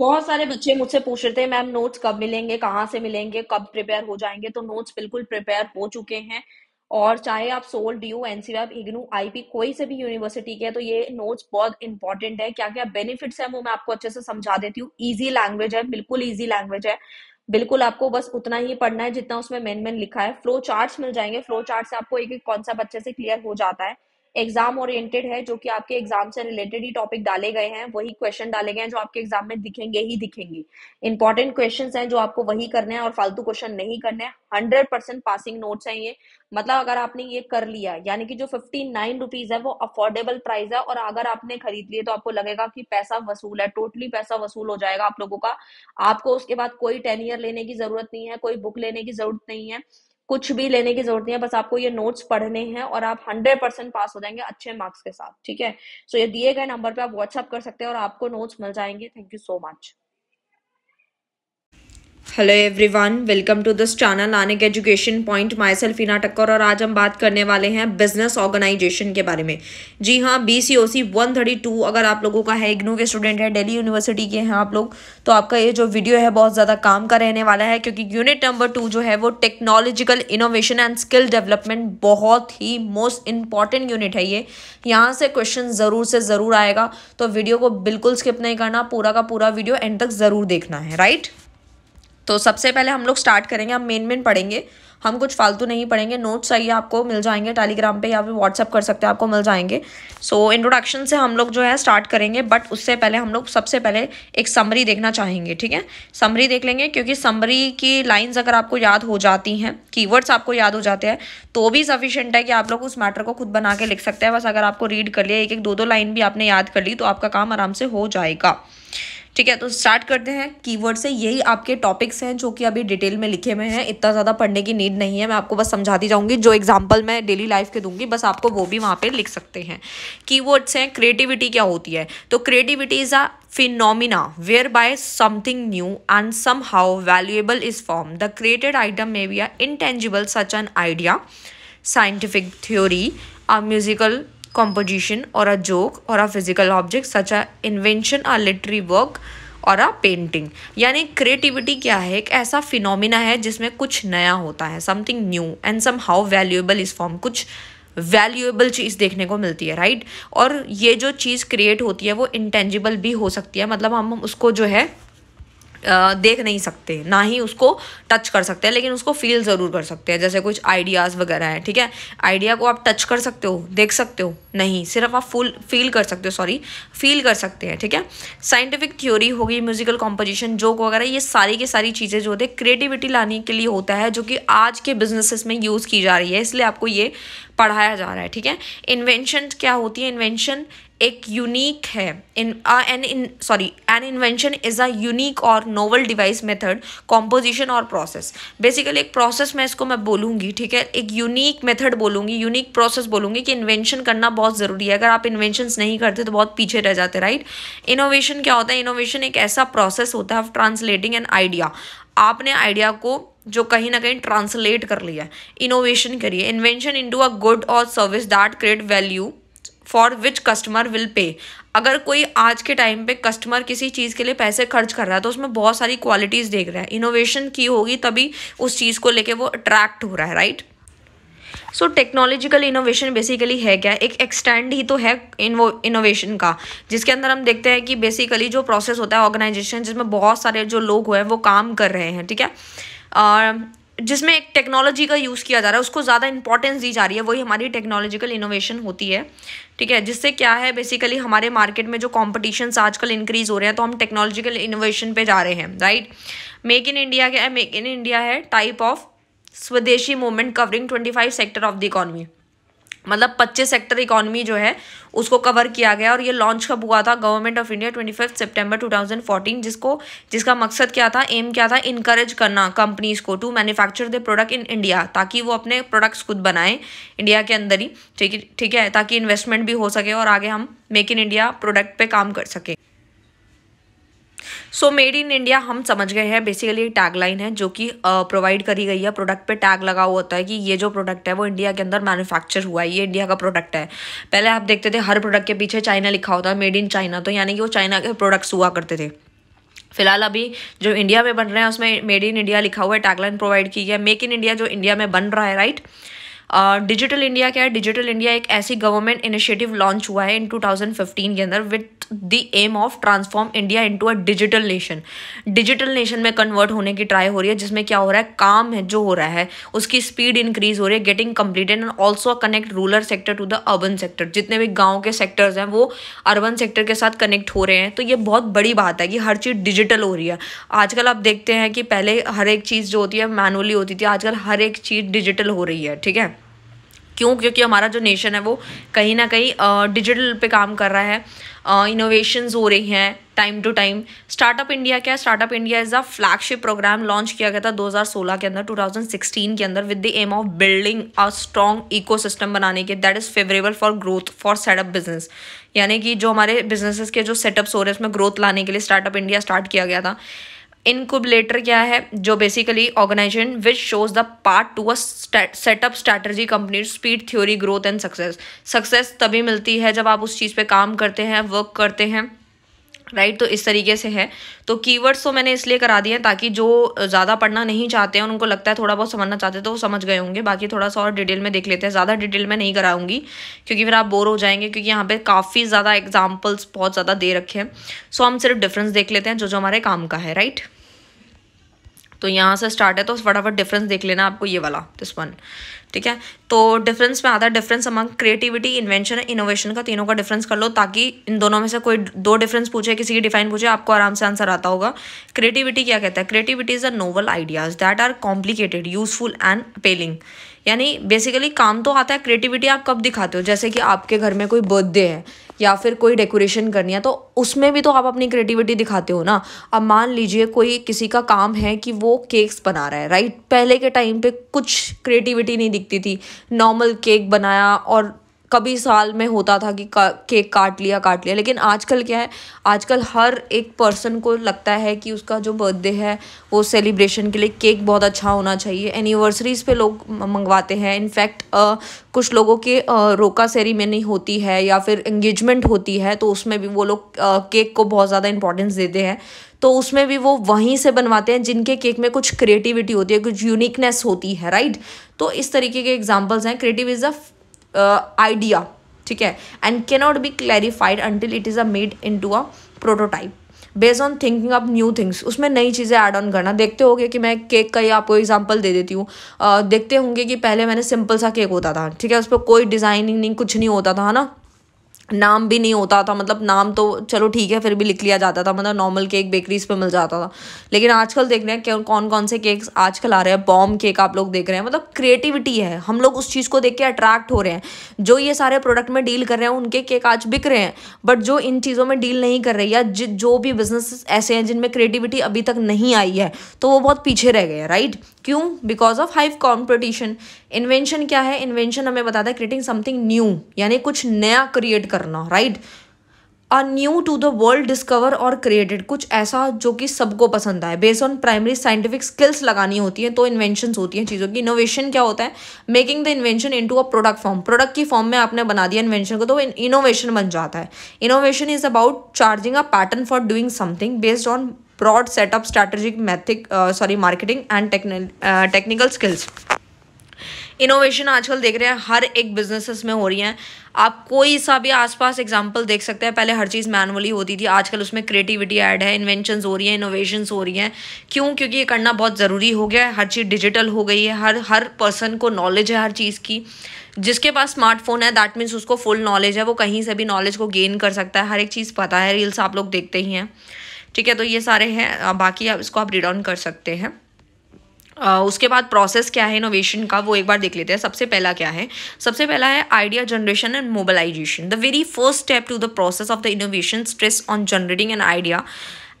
बहुत सारे बच्चे मुझसे पूछ रहे थे मैम नोट्स कब मिलेंगे कहाँ से मिलेंगे कब प्रिपेयर हो जाएंगे तो नोट्स बिल्कुल प्रिपेयर हो चुके हैं और चाहे आप SOL D U NCWEB IGNOU IP कोई से भी यूनिवर्सिटी के तो ये नोट्स बहुत इंपॉर्टेंट है क्या क्या बेनिफिट्स है वो मैं आपको अच्छे से समझा देती हूँ ईजी लैंग्वेज है बिल्कुल ईजी लैंग्वेज है बिल्कुल आपको बस उतना ही पढ़ना है जितना उसमें मेन मेन लिखा है फ्लो चार्ट्स मिल जाएंगे फ्लो चार्ट से आपको एक एक कॉन्सेप्ट अच्छे से क्लियर हो जाता है एग्जाम ओरिएंटेड है जो कि आपके एग्जाम से रिलेटेड ही टॉपिक डाले गए हैं वही क्वेश्चन डाले गए हैं जो आपके एग्जाम में दिखेंगे ही दिखेंगे इंपॉर्टेंट क्वेश्चन हैं जो आपको वही करने हैं और फालतू क्वेश्चन नहीं करने हैं हंड्रेड परसेंट पासिंग नोट्स हैं ये मतलब अगर आपने ये कर लिया यानी कि जो फिफ्टी नाइन रुपीज है वो अफोर्डेबल प्राइस है और अगर आपने खरीद लिए तो आपको लगेगा कि पैसा वसूल है टोटली पैसा वसूल हो जाएगा आप लोगों का आपको उसके बाद कोई टेन ईयर लेने की जरूरत नहीं है कोई बुक लेने की जरूरत नहीं है कुछ भी लेने की जरूरत नहीं है बस आपको ये नोट्स पढ़ने हैं और आप हंड्रेड परसेंट पास हो जाएंगे अच्छे मार्क्स के साथ ठीक है सो so, ये दिए गए नंबर पर आप व्हाट्सअप कर सकते हैं और आपको नोट्स मिल जाएंगे thank you so much hello everyone welcome to this channel Aanik education point myself Ina Takkar और आज हम बात करने वाले हैं बिजनेस ऑर्गेनाइजेशन के बारे में जी हाँ B C O C one thirty two अगर आप लोगों का है इग्नू के स्टूडेंट है दिल्ली यूनिवर्सिटी के हैं आप लोग तो आपका ये जो वीडियो है बहुत ज़्यादा काम का रहने वाला है क्योंकि यूनिट नंबर टू जो है वो technological innovation and skill development बहुत ही मोस्ट इंपॉर्टेंट यूनिट है ये यहाँ से क्वेश्चन ज़रूर से ज़रूर आएगा तो वीडियो को बिल्कुल स्किप नहीं करना पूरा का पूरा वीडियो एंड तक ज़रूर देखना है राइट तो सबसे पहले हम लोग स्टार्ट करेंगे हम मेन मेन पढ़ेंगे हम कुछ फालतू नहीं पढ़ेंगे नोट्स चाहिए आपको मिल जाएंगे टेलीग्राम पे या फिर व्हाट्सअप कर सकते हैं आपको मिल जाएंगे सो so, इंट्रोडक्शन से हम लोग जो है स्टार्ट करेंगे बट उससे पहले हम लोग सबसे पहले एक समरी देखना चाहेंगे ठीक है समरी देख लेंगे क्योंकि समरी की लाइन्स अगर आपको याद हो जाती हैं की आपको याद हो जाते हैं तो भी सफिशेंट है कि आप लोग उस मैटर को खुद बना के लिख सकते हैं बस अगर आपको रीड कर लिया एक एक दो दो लाइन भी आपने याद कर ली तो आपका काम आराम से हो जाएगा ठीक है तो स्टार्ट करते हैं कीवर्ड से यही आपके टॉपिक्स हैं जो कि अभी डिटेल में लिखे हुए हैं इतना ज़्यादा पढ़ने की नीड नहीं है मैं आपको बस समझाती जाऊँगी जो एग्जाम्पल मैं डेली लाइफ के दूंगी बस आपको वो भी वहाँ पर लिख सकते हैं कीवर्ड्स हैं क्रिएटिविटी क्या होती है तो creativity is a phenomenon whereby something new and somehow valuable is form the created item may be a intangible such an idea scientific theory a musical composition or a joke or a physical object such a invention a literary work और आ painting यानी creativity क्या है एक ऐसा phenomena है जिसमें कुछ नया होता है something new and somehow valuable is form कुछ वैल्यूएबल चीज़ देखने को मिलती है राइट और ये जो चीज़ क्रिएट होती है वो इंटेंजिबल भी हो सकती है मतलब हम उसको जो है देख नहीं सकते ना ही उसको टच कर सकते हैं लेकिन उसको फील ज़रूर कर सकते हैं जैसे कुछ आइडियाज़ वगैरह हैं ठीक है आइडिया को आप टच कर सकते हो देख सकते हो नहीं सिर्फ आप फुल फील कर सकते हो सॉरी फील कर सकते हैं ठीक है साइंटिफिक थ्योरी होगी म्यूजिकल कॉम्पोजिशन जोक वगैरह ये सारी की सारी चीज़ें जो होती है क्रिएटिविटी लाने के लिए होता है जो कि आज के बिजनेसिस में यूज़ की जा रही है इसलिए आपको ये पढ़ाया जा रहा है ठीक है इन्वेंशन क्या होती है इन्वेंशन एक यूनिक है in an in sorry an invention is a unique or novel device method composition or process basically एक प्रोसेस में इसको मैं बोलूँगी ठीक है एक यूनिक मेथड बोलूँगी यूनिक प्रोसेस बोलूँगी कि इन्वेंशन करना बहुत ज़रूरी है अगर आप इन्वेंशन नहीं करते तो बहुत पीछे रह जाते राइट इनोवेशन क्या होता है इनोवेशन एक ऐसा प्रोसेस होता है ऑफ ट्रांसलेटिंग एन आइडिया आपने आइडिया को जो कहीं ना कहीं ट्रांसलेट कर लिया इनोवेशन करिए invention into a good or service that create value for which customer will pay अगर कोई आज के टाइम पे कस्टमर किसी चीज़ के लिए पैसे खर्च कर रहा है तो उसमें बहुत सारी क्वालिटीज़ देख रहा है इनोवेशन की होगी तभी उस चीज़ को लेके वो अट्रैक्ट हो रहा है right so technological innovation basically है क्या एक एक्सटेंड ही तो है इनोवेशन का जिसके अंदर हम देखते हैं कि बेसिकली जो प्रोसेस होता है ऑर्गेनाइजेशन जिसमें बहुत सारे जो लोग हुए हैं वो काम कर रहे हैं ठीक है जिसमें एक टेक्नोलॉजी का यूज़ किया जा रहा है उसको ज़्यादा इंपॉर्टेंस दी जा रही है वही हमारी टेक्नोलॉजिकल इनोवेशन होती है ठीक है जिससे क्या है बेसिकली हमारे मार्केट में जो कॉम्पिटिशन्स आजकल इंक्रीज़ हो रहे हैं तो हम टेक्नोलॉजिकल इनोवेशन पे जा रहे हैं राइट मेक इन इंडिया क्या है मेक इन इंडिया है type of swadeshi movement covering twenty five sector of the economy मतलब 25 सेक्टर इकोनॉमी जो है उसको कवर किया गया और ये लॉन्च कब हुआ था गवर्नमेंट ऑफ इंडिया 25 सितंबर 2014 जिसको जिसका मकसद क्या था एम क्या था इनकरेज करना कंपनीज को to manufacture the product in India ताकि वो अपने प्रोडक्ट्स खुद बनाएं इंडिया के अंदर ही ठीक है ठीक है ताकि इन्वेस्टमेंट भी हो सके और आगे हम मेक इन इंडिया प्रोडक्ट पे काम कर सकें सो मेड इन इंडिया हम समझ गए हैं बेसिकली टैगलाइन है जो कि प्रोवाइड करी गई है प्रोडक्ट पे टैग लगा हुआ होता है कि ये जो प्रोडक्ट है वो इंडिया के अंदर मैन्युफैक्चर हुआ है ये इंडिया का प्रोडक्ट है पहले आप देखते थे हर प्रोडक्ट के पीछे चाइना लिखा होता है मेड इन चाइना तो यानी कि वो चाइना के प्रोडक्ट्स हुआ करते थे फिलहाल अभी जो इंडिया में बन रहे हैं उसमें मेड इन इंडिया लिखा हुआ है टैगलाइन प्रोवाइड की है मेक इन इंडिया जो इंडिया में बन रहा है राइट right? डिजिटल इंडिया क्या है डिजिटल इंडिया एक ऐसी गवर्नमेंट इनिशिएटिव लॉन्च हुआ है इन 2015 के अंदर with the aim of transform India into a digital nation digital nation में कन्वर्ट होने की ट्राई हो रही है जिसमें क्या हो रहा है काम है जो हो रहा है उसकी स्पीड इंक्रीज हो रही है getting completed and also connect rural sector to the urban sector जितने भी गाँव के सेक्टर्स हैं वो अर्बन सेक्टर के साथ कनेक्ट हो रहे हैं तो ये बहुत बड़ी बात है कि हर चीज़ डिजिटल हो रही है आजकल आप देखते हैं कि पहले हर एक चीज़ जो होती है मैनुअली होती थी आजकल हर एक चीज़ डिजिटल हो रही है ठीक है क्यों क्योंकि हमारा जो नेशन है वो कहीं ना कहीं डिजिटल पे काम कर रहा है इनोवेशंस हो रही हैं time to time startup India क्या है startup India is a flagship programme launch किया गया था 2016 के अंदर 2016 के अंदर with the aim of building a strong eco बनाने के that is favourable for growth for setup business यानी कि जो हमारे बिजनेसेस के जो सेटअप्स हो रहे हैं उसमें ग्रोथ लाने के लिए स्टार्टअप इंडिया स्टार्ट किया गया था इनकुबलेटर क्या है जो basically organisation which shows the part to a setup strategy company speed theory growth and success success तभी मिलती है जब आप उस चीज़ पे काम करते हैं वर्क करते हैं राइट right? तो इस तरीके से है तो कीवर्ड्स तो मैंने इसलिए करा दिए हैं ताकि जो ज़्यादा पढ़ना नहीं चाहते हैं उनको लगता है थोड़ा बहुत समझना चाहते हैं तो वो समझ गए होंगे बाकी थोड़ा सा और डिटेल में देख लेते हैं ज़्यादा डिटेल में नहीं कराऊंगी क्योंकि फिर आप बोर हो जाएंगे क्योंकि यहाँ पर काफ़ी ज़्यादा एग्जाम्पल्स बहुत ज़्यादा दे रखे हैं सो हम सिर्फ डिफरेंस देख लेते हैं जो जो हमारे काम का है राइट right? तो यहाँ से स्टार्ट है तो फटाफट डिफरेंस देख लेना आपको ये वाला दिस वन ठीक है तो डिफरेंस में आता है difference among creativity invention innovation का तीनों का डिफरेंस कर लो ताकि इन दोनों में से कोई दो डिफरेंस पूछे किसी की डिफाइन पूछे आपको आराम से आंसर आता होगा क्रिएटिविटी क्या कहता है creativity is a novel ideas that are complicated useful and appealing यानी बेसिकली काम तो आता है क्रिएटिविटी आप कब दिखाते हो जैसे कि आपके घर में कोई बर्थडे है या फिर कोई डेकोरेशन करनी है तो उसमें भी तो आप अपनी क्रिएटिविटी दिखाते हो ना अब मान लीजिए कोई किसी का काम है कि वो केक्स बना रहा है राइट पहले के टाइम पे कुछ क्रिएटिविटी नहीं दिखती थी नॉर्मल केक बनाया और कभी साल में होता था कि का, केक काट लिया काट लिया लेकिन आजकल क्या है आजकल हर एक पर्सन को लगता है कि उसका जो बर्थडे है वो सेलिब्रेशन के लिए केक बहुत अच्छा होना चाहिए एनिवर्सरीज़ पे लोग मंगवाते हैं इनफैक्ट कुछ लोगों के आ, रोका सेरीमनी होती है या फिर एंगेजमेंट होती है तो उसमें भी वो लोग केक को बहुत ज़्यादा इंपॉर्टेंस देते हैं तो उसमें भी वो वहीं से बनवाते हैं जिनके केक में कुछ क्रिएटिविटी होती है कुछ यूनिकनेस होती है राइट तो इस तरीके के एग्जाम्पल्स हैं creative is a idea uh, ठीक है and cannot be clarified until it is a made into a prototype based on thinking of new things उसमें नई चीज़ें ऐड ऑन करना देखते होंगे कि मैं केक का ही आपको एग्जाम्पल दे देती हूँ uh, देखते होंगे कि पहले मैंने सिंपल सा केक होता था ठीक है उस पर कोई डिज़ाइनिंग नहीं कुछ नहीं होता था है ना नाम भी नहीं होता था मतलब नाम तो चलो ठीक है फिर भी लिख लिया जाता था मतलब नॉर्मल केक बेकरीज पे मिल जाता था लेकिन आजकल देख रहे हैं क्यों कौन कौन से केक्स आजकल आ रहे हैं बॉम केक आप लोग देख रहे हैं मतलब क्रिएटिविटी है हम लोग उस चीज़ को देख के अट्रैक्ट हो रहे हैं जो ये सारे प्रोडक्ट में डील कर रहे हैं उनके केक आज बिक रहे हैं बट जो इन चीज़ों में डील नहीं कर रही या जो भी बिजनेस ऐसे हैं जिनमें क्रिएटिविटी अभी तक नहीं आई है तो वो बहुत पीछे रह गए हैं राइट क्यों because of high competition invention क्या है इन्वेंशन हमें बताता है क्रिएटिंग समथिंग न्यू यानी कुछ नया क्रिएट कर करना right a new to the world discover और क्रिएटेड कुछ ऐसा जो कि सबको पसंद आए based on primary scientific skills लगानी होती हैं तो इन्वेंशन होती हैं चीज़ों की इनोवेशन क्या होता है making the invention into a product form product की फॉर्म में आपने बना दिया इन्वेंशन को तो इनोवेशन बन जाता है innovation is about charging a pattern for doing something based on broad setup strategic mythic sorry marketing and technical skills innovation आजकल देख रहे हैं हर एक बिजनेसेस में हो रही हैं आप कोई सा भी आसपास एग्जांपल देख सकते हैं पहले हर चीज़ मैनुअली होती थी आजकल उसमें क्रिएटिविटी ऐड है इन्वेंशंस हो रही हैं इनोवेशंस हो रही हैं क्यों क्योंकि ये करना बहुत ज़रूरी हो गया है हर चीज़ डिजिटल हो गई है हर हर पर्सन को नॉलेज है हर चीज़ की जिसके पास स्मार्टफोन है दैट मीन्स उसको फुल नॉलेज है वो कहीं से भी नॉलेज को गेन कर सकता है हर एक चीज़ पता है रील्स आप लोग देखते ही हैं ठीक है तो ये सारे हैं बाकी आप इसको आप रीड ऑन कर सकते हैं उसके बाद प्रोसेस क्या है इनोवेशन का वो एक बार देख लेते हैं सबसे पहला क्या है सबसे पहला है idea generation and mobilization the very first step to the process of the innovation stress on generating an idea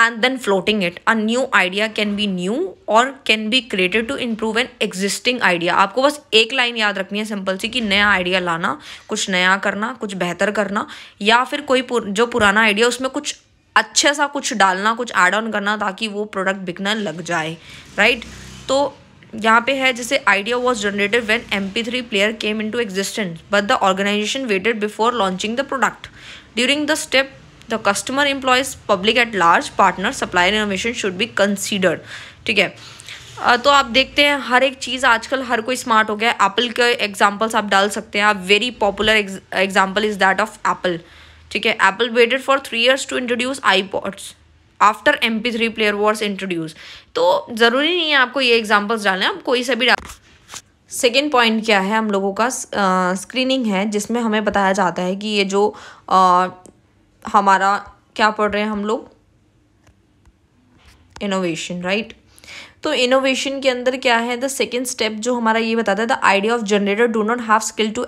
and then floating it a new idea can be new or can be created to improve an existing idea आपको बस एक line याद रखनी है simple सी कि नया idea लाना कुछ नया करना कुछ बेहतर करना या फिर कोई पुर, जो पुराना आइडिया उसमें कुछ अच्छा सा कुछ डालना कुछ ऐड ऑन करना ताकि वो प्रोडक्ट बिकना लग जाए राइट right? तो यहाँ पे है जैसे idea was generated when M P three player came into existence but the organization waited before launching the product during the step the customer employees public at large partner supplier innovation should be considered ठीक है तो आप देखते हैं हर एक चीज़ आजकल हर कोई smart हो गया है एप्पल के एग्जाम्पल्स आप डाल सकते हैं आप very popular example is that of Apple ठीक है Apple waited for three years to introduce iPods after M P three player was introduce तो ज़रूरी नहीं है आपको ये एग्जाम्पल्स डालने आप कोई सा भी डाल सेकेंड पॉइंट क्या है हम लोगों का स्क्रीनिंग है जिसमें हमें बताया जाता है कि ये जो uh, हमारा क्या पढ़ रहे हैं हम लोग इनोवेशन राइट तो इनोवेशन के अंदर क्या है द सेकेंड स्टेप जो हमारा ये बताता है the idea of generator do not have skill to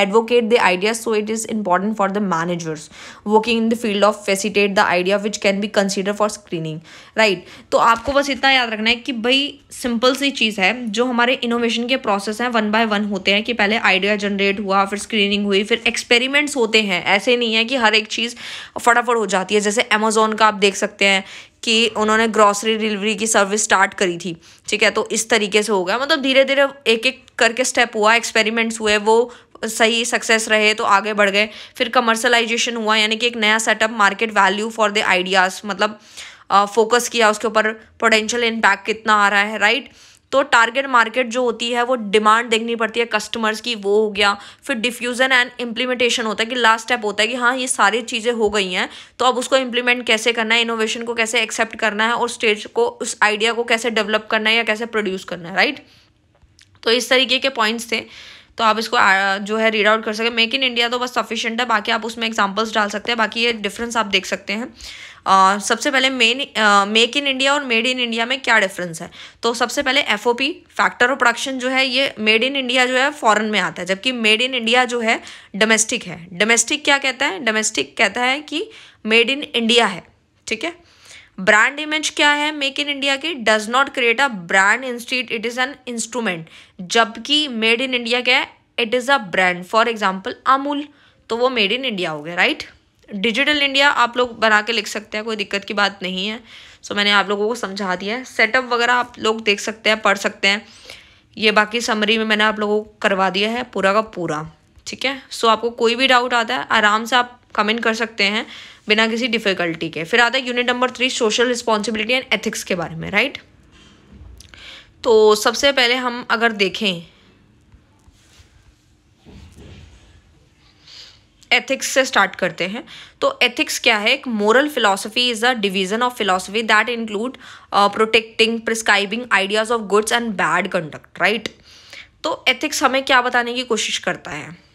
advocate the idea so it is important for the managers working in the field of facilitate the idea which can be consider for screening right तो आपको बस इतना याद रखना है कि भाई simple सी चीज़ है जो हमारे इनोवेशन के प्रोसेस हैं वन बाय वन होते हैं कि पहले आइडिया जनरेट हुआ फिर स्क्रीनिंग हुई फिर एक्सपेरिमेंट्स होते हैं ऐसे नहीं है कि हर एक चीज़ फटाफट हो जाती है जैसे अमेजोन का आप देख सकते हैं कि उन्होंने ग्रॉसरी डिलीवरी की सर्विस स्टार्ट करी थी ठीक है तो इस तरीके से हो गया मतलब धीरे धीरे एक एक करके स्टेप हुआ एक्सपेरिमेंट्स हुए वो सही सक्सेस रहे तो आगे बढ़ गए फिर कमर्शलाइजेशन हुआ यानी कि एक नया setup market value for the ideas मतलब फोकस uh, किया उसके ऊपर पोटेंशियल इम्पैक्ट कितना आ रहा है राइट right? तो टारगेट मार्केट जो होती है वो डिमांड देखनी पड़ती है कस्टमर्स की वो हो गया फिर डिफ्यूज़न एंड इम्प्लीमेंटेशन होता है कि लास्ट स्टेप होता है कि हाँ ये सारी चीज़ें हो गई हैं तो अब उसको इम्प्लीमेंट कैसे करना है इनोवेशन को कैसे एक्सेप्ट करना है और स्टेज को उस आइडिया को कैसे डेवलप करना है या कैसे प्रोड्यूस करना है राइट right? तो इस तरीके के पॉइंट्स थे तो आप इसको जो है रीड आउट कर सकते मेक इन इंडिया तो बस सफिशेंट है बाकी आप उसमें एग्जाम्पल्स डाल सकते हैं बाकी ये डिफरेंस आप देख सकते हैं आ, सबसे पहले मेन मेक इन इंडिया और मेड इन इंडिया में क्या डिफरेंस है तो सबसे पहले F O P factor of production जो है ये मेड इन इंडिया जो है फ़ॉरन में आता है जबकि मेड इन इंडिया जो है डोमेस्टिक है डोमेस्टिक क्या कहता है डोमेस्टिक कहता है कि मेड इन इंडिया है ठीक है ब्रांड इमेज क्या है मेक इन इंडिया की does not create a brand instead it is an instrument जबकि मेड इन इंडिया क्या है it is a brand for example Amul तो वो मेड इन इंडिया हो गया राइट डिजिटल इंडिया आप लोग बना के लिख सकते हैं कोई दिक्कत की बात नहीं है सो so, मैंने आप लोगों को समझा दिया है सेटअप वगैरह आप लोग देख सकते हैं पढ़ सकते हैं ये बाकी समरी में मैंने आप लोगों को करवा दिया है पूरा का पूरा ठीक है सो so, आपको कोई भी डाउट आता है आराम से आप कमेंट कर सकते हैं बिना किसी डिफ़िकल्टी के फिर आता है unit number three social responsibility and ethics के बारे में राइट तो सबसे पहले हम अगर देखें एथिक्स से स्टार्ट करते हैं तो एथिक्स क्या है एक moral philosophy is a division of philosophy that include protecting prescribing ideas of goods and bad conduct right तो एथिक्स हमें क्या बताने की कोशिश करता है